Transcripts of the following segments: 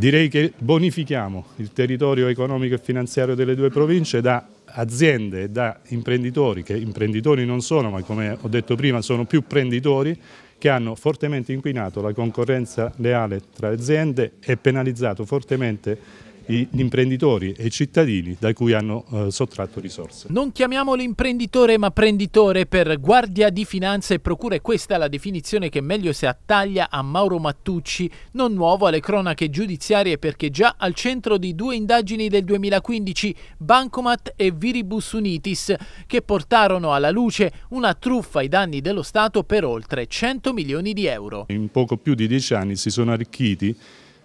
Direi che bonifichiamo il territorio economico e finanziario delle due province da aziende e da imprenditori, che imprenditori non sono, ma come ho detto prima sono più prenditori, che hanno fortemente inquinato la concorrenza leale tra aziende e penalizzato fortemente gli imprenditori e i cittadini da cui hanno eh, sottratto risorse. Non chiamiamolo imprenditore ma prenditore per guardia di finanza e procura e questa è la definizione che meglio si attaglia a Mauro Mattucci, non nuovo alle cronache giudiziarie perché già al centro di due indagini del 2015 Bancomat e Viribus Unitis che portarono alla luce una truffa ai danni dello Stato per oltre 100 milioni di euro. In poco più di dieci anni si sono arricchiti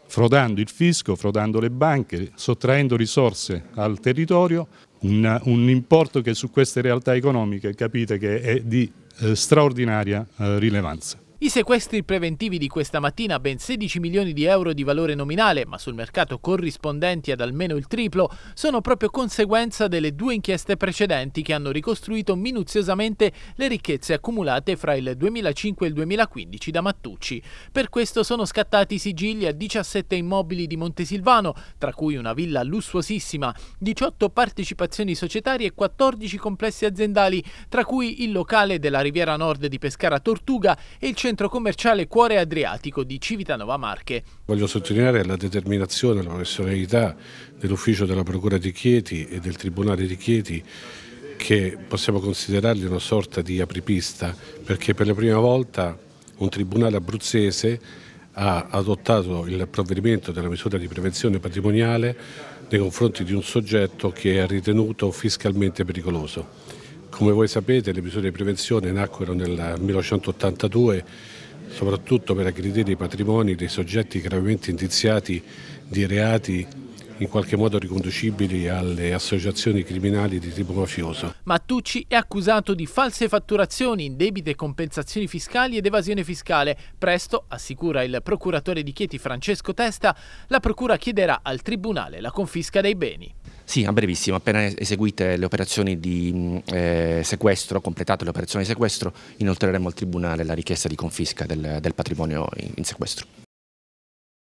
frodando il fisco, frodando le banche, sottraendo risorse al territorio, un, un importo che su queste realtà economiche capite che è di eh, straordinaria eh, rilevanza. I sequestri preventivi di questa mattina, ben 16 milioni di euro di valore nominale, ma sul mercato corrispondenti ad almeno il triplo, sono proprio conseguenza delle due inchieste precedenti che hanno ricostruito minuziosamente le ricchezze accumulate fra il 2005 e il 2015 da Mattucci. Per questo sono scattati sigilli a 17 immobili di Montesilvano, tra cui una villa lussuosissima, 18 partecipazioni societarie e 14 complessi aziendali, tra cui il locale della Riviera Nord di Pescara Tortuga e il centro centro commerciale Cuore Adriatico di Civitanova Marche. Voglio sottolineare la determinazione, e la professionalità dell'ufficio della Procura di Chieti e del Tribunale di Chieti che possiamo considerarli una sorta di apripista perché per la prima volta un tribunale abruzzese ha adottato il provvedimento della misura di prevenzione patrimoniale nei confronti di un soggetto che è ritenuto fiscalmente pericoloso. Come voi sapete le misure di prevenzione nacquero nel 1982 soprattutto per aggredire i patrimoni dei soggetti gravemente indiziati di reati in qualche modo riconducibili alle associazioni criminali di tipo mafioso. Mattucci è accusato di false fatturazioni, indebite compensazioni fiscali ed evasione fiscale. Presto, assicura il procuratore di Chieti Francesco Testa, la procura chiederà al tribunale la confisca dei beni. Sì, a brevissimo, appena eseguite le operazioni di mm, eh, sequestro, completate le operazioni di sequestro, inoltreremo al Tribunale la richiesta di confisca del, del patrimonio in, in sequestro.